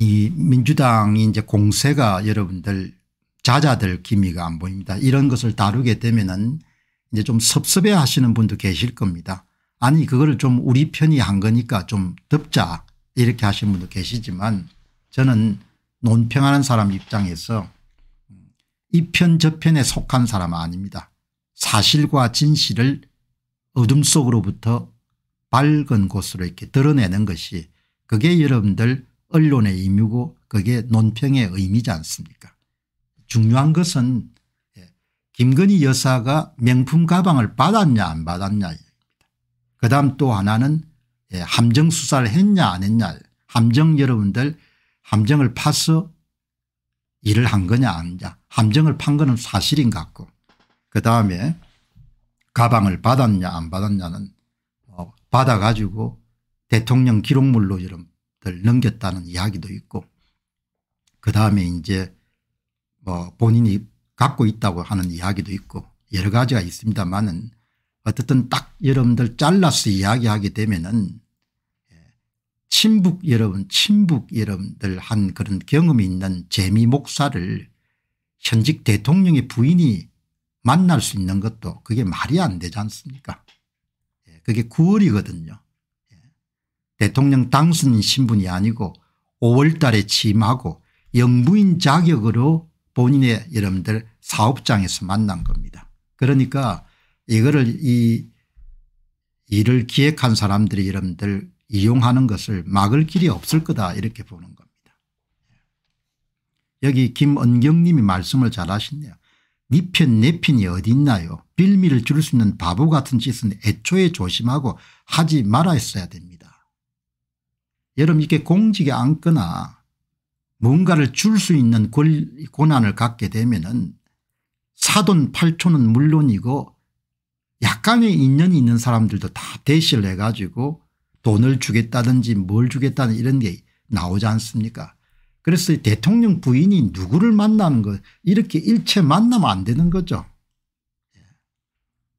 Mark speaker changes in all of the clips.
Speaker 1: 이 민주당이 이제 공세가 여러분들 자자들 기미가 안 보입니다. 이런 것을 다루게 되면은 이제 좀 섭섭해 하시는 분도 계실 겁니다. 아니 그거를 좀 우리 편이 한 거니까 좀 덮자 이렇게 하시는 분도 계시지만 저는 논평하는 사람 입장에서 이 편 저편에 속한 사람 아닙니다. 사실과 진실을 어둠 속으로부터 밝은 곳으로 이렇게 드러내는 것이 그게 여러분들 언론의 의무고 그게 논평의 의미지 않습니까 중요한 것은 예, 김건희 여사가 명품 가방을 받았냐 안 받았냐 그다음 또 하나는 예, 함정 수사를 했냐 안 했냐 함정 여러분들 함정을 파서 일을 한 거냐 아니냐 함정을 판 거는 사실인 것 같고 그다음에 가방을 받았냐 안 받았냐는 어, 받아가지고 대통령 기록물로 이런 들 넘겼다는 이야기도 있고 그다음에 이제 뭐 본인이 갖고 있다고 하는 이야기도 있고 여러 가지가 있습니다만은 어쨌든 딱 여러분들 잘라서 이야기하게 되면은 예, 친북 여러분 친북 여러분들 한 그런 경험이 있는 재미 목사를 현직 대통령의 부인이 만날 수 있는 것도 그게 말이 안 되지 않습니까 예, 그게 9월이거든요 대통령 당선 인 신분이 아니고 5월 달에 취임하고 영부인 자격으로 본인의 여러분들 사업장에서 만난 겁니다. 그러니까 이거를 이 일을 기획한 사람들이 여러분들 이용하는 것을 막을 길이 없을 거다 이렇게 보는 겁니다. 여기 김은경 님이 말씀을 잘 하시네요. 니편 내편이 어디 있나요 빌미를 줄 수 있는 바보 같은 짓은 애초에 조심하고 하지 말아 있어야 됩니다. 여러분 이렇게 공직에 앉거나 뭔가를 줄 수 있는 권한을 갖게 되면은 사돈 팔촌은 물론이고 약간의 인연이 있는 사람들도 다 대시를 해가지고 돈을 주겠다든지 뭘 주겠다는 이런 게 나오지 않습니까 그래서 대통령 부인이 누구를 만나는 것 이렇게 일체 만나면 안 되는 거죠.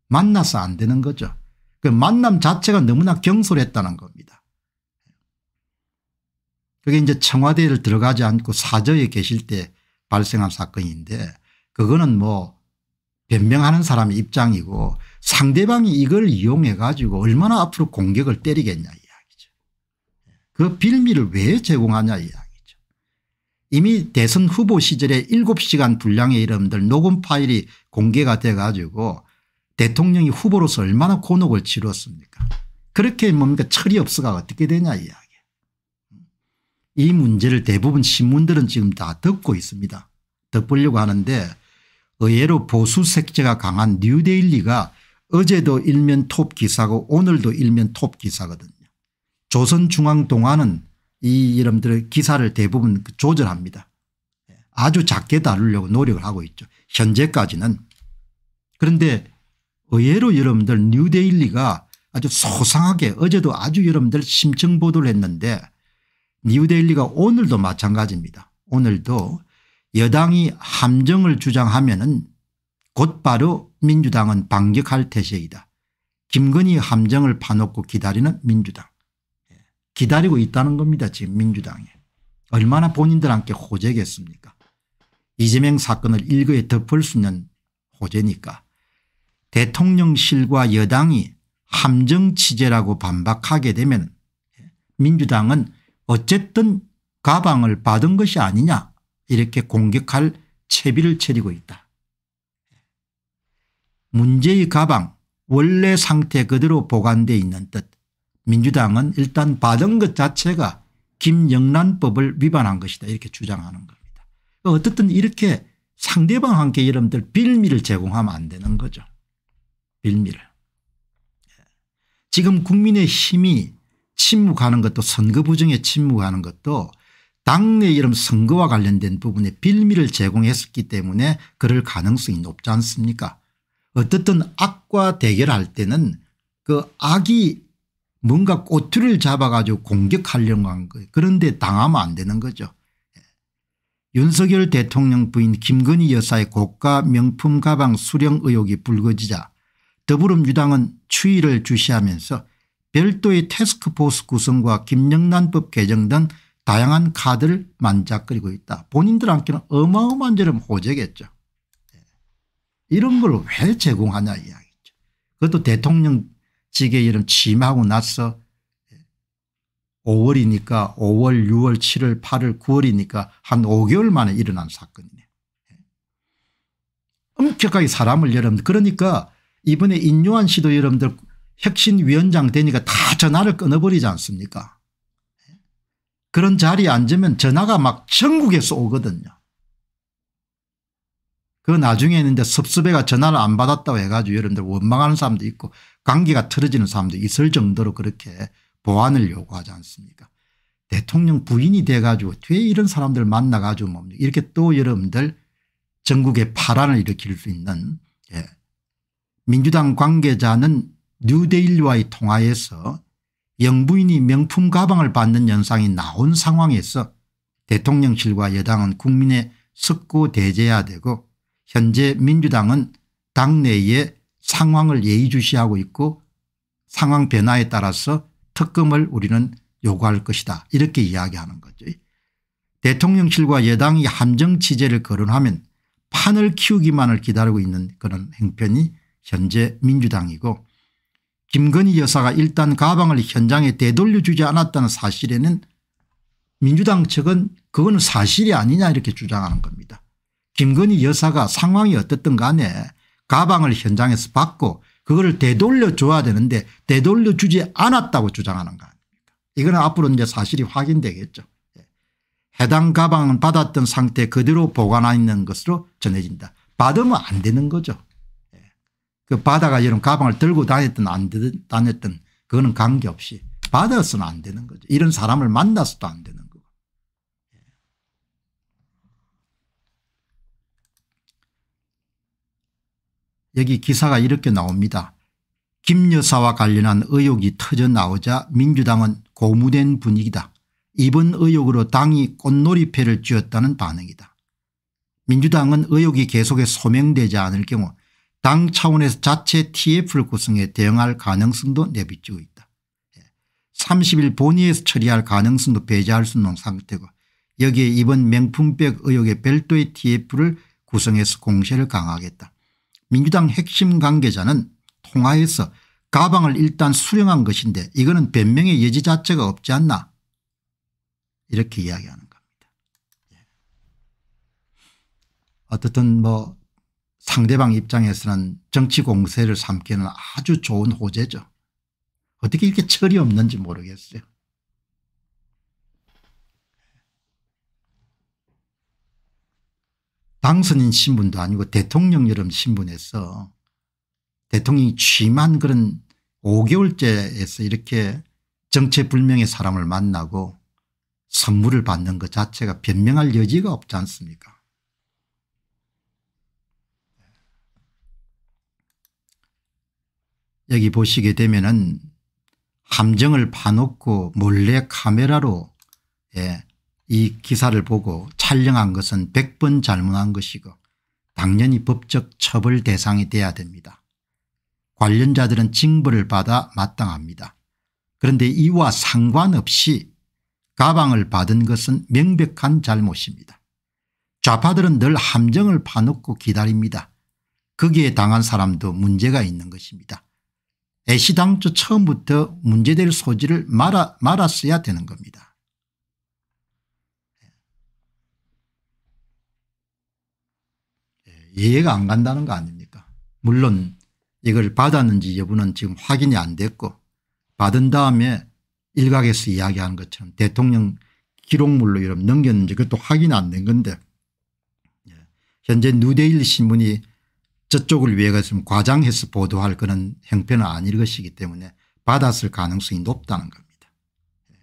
Speaker 1: 만나서 안 되는 거죠. 그 만남 자체가 너무나 경솔했다는 겁니다. 그게 이제 청와대를 들어가지 않고 사저에 계실 때 발생한 사건인데 그거는 뭐 변명하는 사람의 입장이고 상대방이 이걸 이용해 가지고 얼마나 앞으로 공격을 때리겠냐 이야기죠. 그 빌미를 왜 제공하냐 이야기죠. 이미 대선 후보 시절에 7시간 분량의 이름들 녹음 파일이 공개가 돼 가지고 대통령이 후보로서 얼마나 곤혹을 치렀습니까 그렇게 뭡니까 철이 없어가 어떻게 되냐 이야 이 문제를 대부분 신문들은 지금 다듣고 있습니다. 덮으려고 하는데 의외로 보수 색채가 강한 뉴데일리가 어제도 일면 톱 기사고 오늘도 일면 톱 기사거든요. 조선중앙동화는 이 이름들의 기사를 대부분 조절합니다. 예, 아주 작게 다루려고 노력을 하고 있죠. 현재까지는. 그런데 의외로 여러분들 뉴데일리가 아주 소상하게 어제도 아주 여러분들 심층 보도를 했는데 뉴데일리가 오늘도 마찬가지입니다. 오늘도 여당이 함정을 주장하면 은 곧바로 민주당은 반격할 태세이다. 김건희 함정을 파놓고 기다리는 민주당. 예, 기다리고 있다는 겁니다. 지금 민주당이. 얼마나 본인들한테 호재겠습니까. 이재명 사건을 일거에 덮을 수 있는 호재니까. 대통령실과 여당이 함정 취재라고 반박하게 되면 예, 민주당은 어쨌든 가방을 받은 것이 아니냐 이렇게 공격할 채비를 차리고 있다. 문제의 가방 원래 상태 그대로 보관돼 있는 듯 민주당은 일단 받은 것 자체가 김영란법을 위반한 것이다 이렇게 주장하는 겁니다. 어쨌든 이렇게 상대방한테 여러분들 빌미를 제공하면 안 되는 거죠. 빌미를. 지금 국민의 힘이 침묵하는 것도 선거 부정에 침묵하는 것도 당내 이름 선거와 관련된 부분에 빌미를 제공했었기 때문에 그럴 가능성이 높지 않습니까 어떻든 악과 대결할 때는 그 악이 뭔가 꼬투리를 잡아가지고 공격하려고 한 거예요. 그런데 당하면 안 되는 거죠. 예. 윤석열 대통령 부인 김건희 여사의 고가 명품 가방 수령 의혹이 불거지자 더불어민주당은 추이를 주시하면서 별도의 테스크포스 구성과 김영란법 개정 등 다양한 카드를 만작거리고 있다. 본인들한테는 어마어마한 저렴 호재겠죠. 예. 이런 걸 왜 제공하냐 이야기죠. 그것도 대통령직에 이런 취임하고 나서 5월이니까 예. 5월 6월 7월 8월 9월이니까 한 5개월 만에 일어난 사건이네요. 예. 엄격하게 사람을 여러분들 그러니까 이번에 인요한 씨도 여러분들 혁신위원장 되니까 다 전화를 끊어버리지 않습니까 그런 자리에 앉으면 전화가 막 전국에서 오거든요. 그 나중에는 이 섭섭해가 전화를 안 받았다고 해가지고 여러분들 원망하는 사람도 있고 관계가 틀어지는 사람도 있을 정도로 그렇게 보완을 요구하지 않습니까 대통령 부인이 돼가지고 왜 이런 사람들 만나가지고 뭡니까 이렇게 또 여러분들 전국에 파란을 일으킬 수 있는 예. 민주당 관계자는 뉴데일리와의 통화에서 영부인이 명품 가방을 받는 현상이 나온 상황에서 대통령실과 여당은 국민의 석고 대제해야 되고 현재 민주당은 당내의 상황을 예의주시하고 있고 상황 변화에 따라서 특검을 우리는 요구할 것이다 이렇게 이야기하는 거죠. 대통령실과 여당이 함정치제를 거론하면 판을 키우기만을 기다리고 있는 그런 행편이 현재 민주당이고 김건희 여사가 일단 가방을 현장에 되돌려주지 않았다는 사실에는 민주당 측은 그거는 사실이 아니냐 이렇게 주장하는 겁니다. 김건희 여사가 상황이 어떻든 간에 가방을 현장에서 받고 그거를 되돌려줘야 되는데 되돌려주지 않았다고 주장하는 거 아닙니까 이거는 앞으로 이제 사실이 확인되겠죠. 예. 해당 가방은 받았던 상태 그대로 보관하 있는 것으로 전해진다. 받으면 안 되는 거죠. 그 바다가 여러 가방을 들고 다녔든 안 다녔든 그거는 관계없이 받아서는 안 되는 거죠. 이런 사람을 만나서도 안 되는 거고. 예. 여기 기사가 이렇게 나옵니다. 김 여사와 관련한 의혹이 터져 나오자 민주당은 고무된 분위기다. 이번 의혹으로 당이 꽃놀이패를 쥐었다는 반응이다. 민주당은 의혹이 계속해 소명되지 않을 경우 당 차원에서 자체 TF를 구성해 대응할 가능성도 내비치고 있다. 30일 예. 본의에서 처리할 가능성도 배제할 수 없는 상태고 여기에 이번 명품백 의혹의 별도의 TF를 구성해서 공세를 강화하겠다. 민주당 핵심 관계자는 통화에서 가방을 일단 수령한 것인데 이거는 변명의 여지 자체가 없지 않나 이렇게 이야기하는 겁니다. 예. 어떻든 뭐 상대방 입장에서는 정치 공세를 삼기에는 아주 좋은 호재죠. 어떻게 이렇게 철이 없는지 모르겠어요. 당선인 신분도 아니고 대통령 여름 신분에서 대통령이 취임한 그런 5개월째에서 이렇게 정체불명의 사람을 만나고 선물을 받는 것 자체가 변명할 여지가 없지 않습니까 여기 보시게 되면은 함정을 파놓고 몰래 카메라로 예, 이 기사를 보고 촬영한 것은 100번 잘못한 것이고 당연히 법적 처벌 대상이 돼야 됩니다. 관련자들은 징벌을 받아 마땅합니다. 그런데 이와 상관없이 가방을 받은 것은 명백한 잘못입니다. 좌파들은 늘 함정을 파놓고 기다립니다. 거기에 당한 사람도 문제가 있는 것입니다. 애시당초 처음부터 문제될 소지를 말아, 말았어야 되는 겁니다. 예, 이해가 안 간다는 거 아닙니까 물론 이걸 받았는지 여부는 지금 확인이 안 됐고 받은 다음에 일각에서 이야기하는 것처럼 대통령 기록물로 이런 넘겼는지 그것도 확인 안 된 건데 예, 현재 뉴데일리 신문이 저쪽을 위해 가지고 과장해서 보도할 그런 형편은 아닐 것이기 때문에 받았을 가능성이 높다는 겁니다. 예.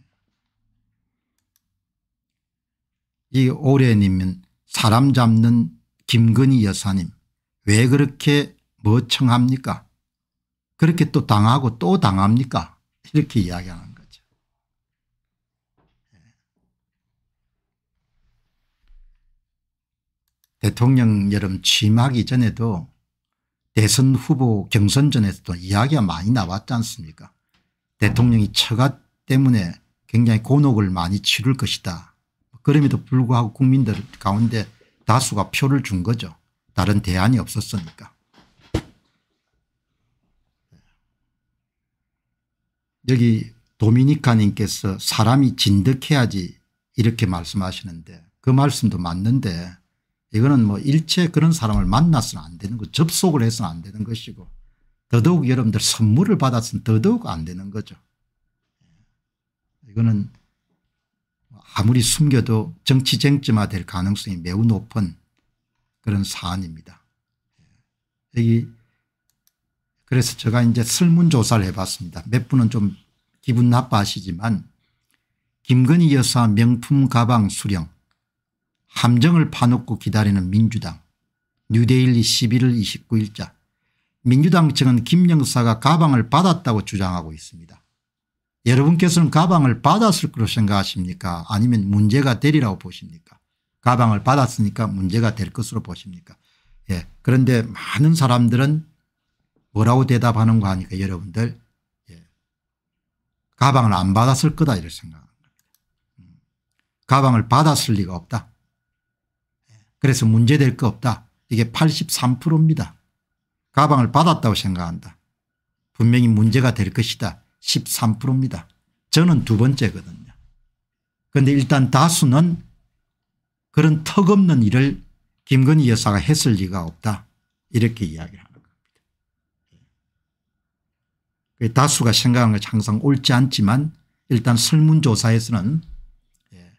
Speaker 1: 이 올해님은 사람 잡는 김건희 여사님 왜 그렇게 머청합니까 그렇게 또 당하고 또 당합니까 이렇게 이야기하는 거죠. 예. 대통령 여름 취임하기 전에도 대선 후보 경선전에서도 이야기가 많이 나왔지 않습니까 대통령이 처가 때문에 굉장히 곤혹을 많이 치를 것이다. 그럼에도 불구하고 국민들 가운데 다수가 표를 준 거죠. 다른 대안이 없었으니까. 여기 도미니카님께서 사람이 진득해야지 이렇게 말씀하시는데 그 말씀도 맞는데 이거는 뭐 일체 그런 사람을 만나서는 안 되는 거 접속을 해서는 안 되는 것이고 더더욱 여러분들 선물을 받았으면 더더욱 안 되는 거죠. 이거는 아무리 숨겨도 정치쟁점화 될 가능성이 매우 높은 그런 사안입니다. 여기 그래서 제가 이제 설문조사를 해봤습니다. 몇 분은 좀 기분 나빠하시지만 김건희 여사 명품 가방 수령 함정을 파놓고 기다리는 민주당 뉴데일리 11월 29일자 민주당 측은 김 영사가 가방을 받았다고 주장하고 있습니다. 여러분께서는 가방을 받았을 거로 생각하십니까 아니면 문제가 되리라고 보십니까 가방을 받았으니까 문제가 될 것으로 보십니까 예. 그런데 많은 사람들은 뭐라고 대답하는 거 하니까 여러분들 예. 가방을 안 받았을 거다 이럴 생각합니다. 음. 가방을 받았을 리가 없다. 그래서 문제될 거 없다. 이게 83%입니다. 가방을 받았다고 생각한다. 분명히 문제가 될 것이다. 13%입니다. 저는 두 번째거든요. 그런데 일단 다수는 그런 턱없는 일을 김건희 여사가 했을 리가 없다. 이렇게 이야기를 하는 겁니다. 예. 그 다수가 생각하는 것이 항상 옳지 않지만 일단 설문조사에서는 예,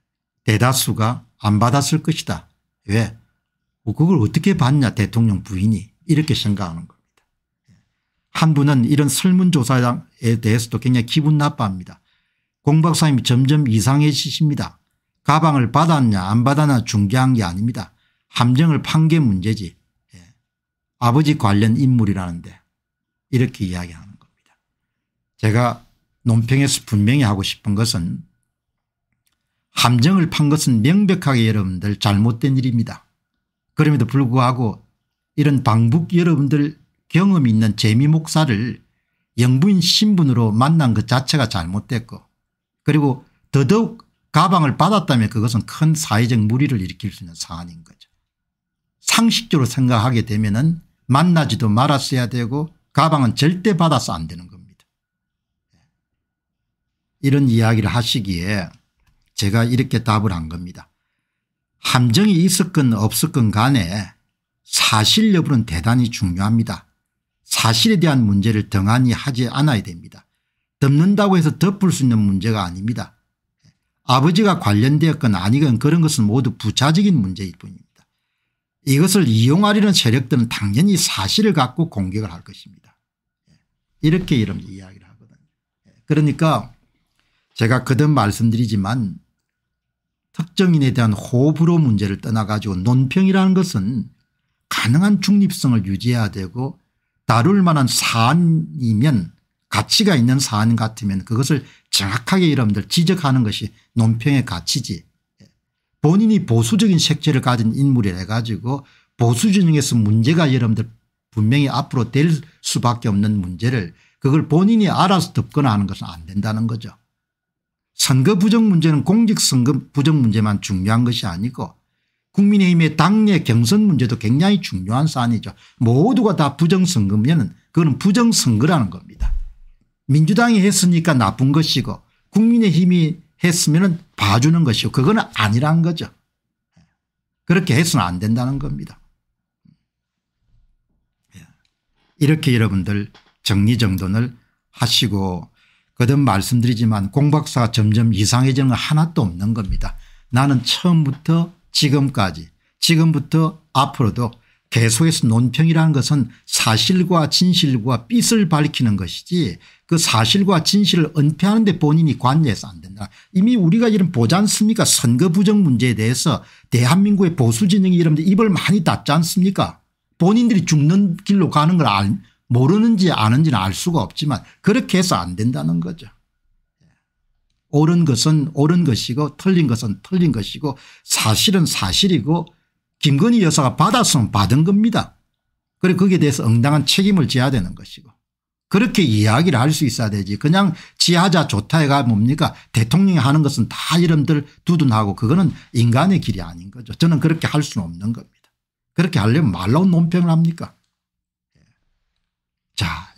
Speaker 1: 대다수가 안 받았을 것이다. 왜 뭐 그걸 어떻게 봤냐 대통령 부인이 이렇게 생각하는 겁니다. 한 분은 이런 설문조사에 대해서도 굉장히 기분 나빠합니다. 공 박사님이 점점 이상해지십니다. 가방을 받았냐 안 받았냐 중개한게 아닙니다. 함정을 판 게 문제지 예. 아버지 관련 인물이라는데 이렇게 이야기하는 겁니다. 제가 논평에서 분명히 하고 싶은 것은 함정을 판 것은 명백하게 여러분들 잘못된 일입니다. 그럼에도 불구하고 이런 방북 여러분들 경험 있는 재미 목사를 영부인 신분으로 만난 것 자체가 잘못됐고 그리고 더더욱 가방을 받았다면 그것은 큰 사회적 무리를 일으킬 수 있는 사안인 거죠. 상식적으로 생각하게 되면 은 만나지도 말았어야 되고 가방은 절대 받아서 안 되는 겁니다. 예. 이런 이야기를 하시기에 제가 이렇게 답을 한 겁니다. 함정이 있었건 없었건 간에 사실 여부는 대단히 중요합니다. 사실에 대한 문제를 등한히 하지 않아야 됩니다. 덮는다고 해서 덮을 수 있는 문제가 아닙니다. 아버지가 관련되었건 아니건 그런 것은 모두 부차적인 문제일 뿐입니다. 이것을 이용하려는 세력들은 당연히 사실을 갖고 공격을 할 것입니다. 이렇게 이런 이야기를 하거든요. 그러니까 제가 그든 말씀드리지만 특정인에 대한 호불호 문제를 떠나 가지고 논평이라는 것은 가능한 중립성을 유지해야 되고 다룰 만한 사안이면 가치가 있는 사안 같으면 그것을 정확하게 여러분들 지적하는 것이 논평의 가치지 본인이 보수적인 색채를 가진 인물이라 가지고 보수 진영에서 문제가 여러분들 분명히 앞으로 될 수밖에 없는 문제를 그걸 본인이 알아서 덮거나 하는 것은 안 된다는 거죠. 선거 부정 문제는 공직선거 부정 문제만 중요한 것이 아니고 국민의힘의 당내 경선 문제도 굉장히 중요한 사안이죠. 모두가 다 부정선거면 그거는 부정선거라는 겁니다. 민주당이 했으니까 나쁜 것이고 국민의힘이 했으면 봐주는 것이고 그거는 아니란 거죠. 그렇게 해서는 안 된다는 겁니다. 예. 이렇게 여러분들 정리정돈을 하시고 거듭 말씀드리지만 공박사가 점점 이상해지는 건 하나도 없는 겁니다. 나는 처음부터 지금까지 지금부터 앞으로도 계속해서 논평이라는 것은 사실과 진실과 빛을 밝히는 것이지 그 사실과 진실을 은폐하는데 본인이 관여해서 안 된다. 이미 우리가 이런 보지 않습니까 선거 부정 문제에 대해서 대한민국의 보수진영이 이런데 입을 많이 닫지 않습니까 본인들이 죽는 길로 가는 걸 알, 모르는지 아는지는 알 수가 없지만 그렇게 해서 안 된다는 거죠. 옳은 것은 옳은 것이고 틀린 것은 틀린 것이고 사실은 사실이고 김건희 여사가 받았으면 받은 겁니다. 그래 거기에 대해서 응당한 책임을 져야 되는 것이고 그렇게 이야기를 할 수 있어야 되지 그냥 지하자 좋다가 뭡니까 대통령이 하는 것은 다 이름들 두둔하고 그거는 인간의 길이 아닌 거죠. 저는 그렇게 할 수는 없는 겁니다. 그렇게 하려면 말로 논평을 합니까 자,